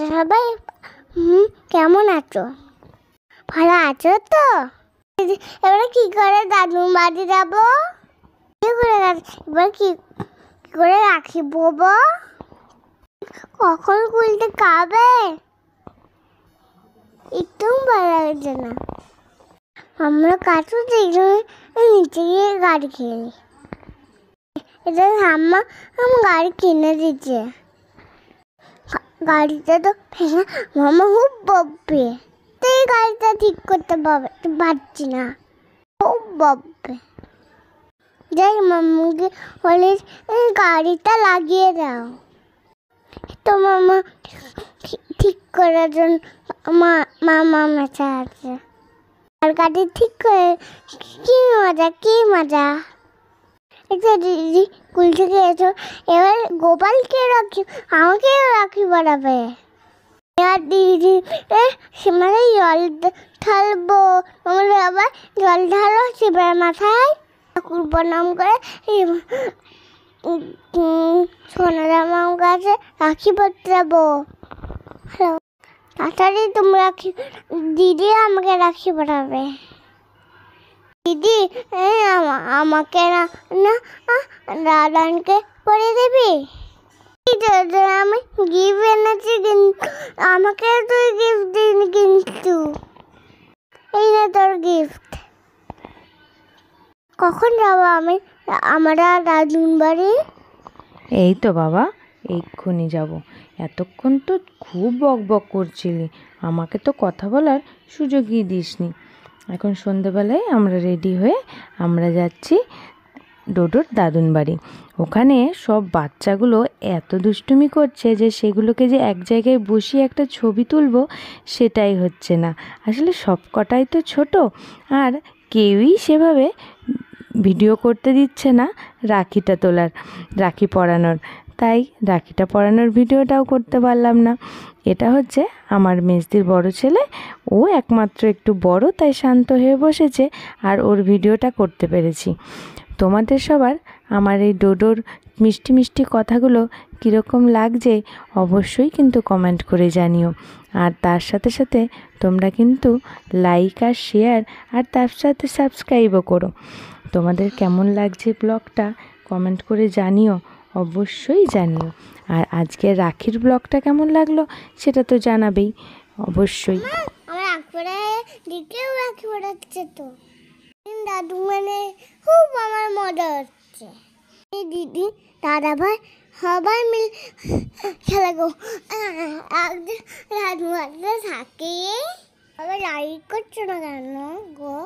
তোমরা সবাই হুম কেমন আছো ভালো আছো তো এবারে কি করে দাদু বাড়ি যাব কি করে এবার কি করে রাখি বব কখন খুলতে কাবে একটু ভালো লাগছে না আমরা কাছু দেখলাম নিচে গিয়ে গাড়ি কিনি এটা আমার গাড়ি কিনে দিচ্ছে গাড়িটা তো মামা খুব বকবে এই গাড়িটা ঠিক করতে পারবে পারছি না খুব বকবে যাই মামুকে বলে এই গাড়িটা লাগিয়ে দাও তো মামা ঠিক করার জন্য মামা মেচা আছে আর গাড়ি ঠিক করে কী মজা কী মজা আচ্ছা, দিদি স্কুল থেকে এসো এবার গোপালকে রাখি আমাকেও রাখি বাড়াবে এবার দিদি সেমানে জল ঢালবো আমরা আবার জল ঢালো সেবার মাথায় ঠাকুর প্রণাম করে সোনারাম কাছে রাখি পত্রাবো হ্যালো তাড়াতাড়ি তোমরা দিদি আমাকে রাখি পড়াবে দিদি আমাকে না না দাদানকে করে দিবি আমি গিফট এনেছি কিন্তু আমাকে তুই গিফট দিন কিন্তু এই না তোর গিফট কখন যাবো আমি আমরা দাদুন বাড়ি এই তো বাবা এক্ষুনি যাব এতক্ষণ তো খুব বক বক করছিলি আমাকে তো কথা বলার সুযোগই দিসনি এখন সন্ধেবেলায় আমরা রেডি হয়ে আমরা যাচ্ছি ডোডোর দাদুন বাড়ি ওখানে সব বাচ্চাগুলো এত দুষ্টুমি করছে যে সেগুলোকে যে এক জায়গায় বসিয়ে একটা ছবি তুলব সেটাই হচ্ছে না আসলে সব কটাই তো ছোট আর কেউই সেভাবে ভিডিও করতে দিচ্ছে না রাখিটা তোলার রাখি পরানোর তাই রাখিটা পরানোর ভিডিওটাও করতে পারলাম না এটা হচ্ছে আমার মেজদির বড় ছেলে ও একমাত্র একটু বড় তাই শান্ত হয়ে বসেছে আর ওর ভিডিওটা করতে পেরেছি তোমাদের সবার আমার এই ডোডোর মিষ্টি মিষ্টি কথাগুলো কীরকম লাগছে অবশ্যই কিন্তু কমেন্ট করে জানিও আর তার সাথে সাথে তোমরা কিন্তু লাইক আর শেয়ার আর তার সাথে সাবস্ক্রাইবও করো তোমাদের কেমন লাগছে ব্লগটা কমেন্ট করে জানিও অবশ্যই জানিও আর আজকের রাখির ব্লগটা কেমন লাগলো সেটা তো জানাবেই অবশ্যই দাদু মানে খুব আমার মজা হচ্ছে দিদি দাদা ভাই সবাই মিলে খেলা গো রাজু হাতে থাকে আবার লাইক করছো না কেন গো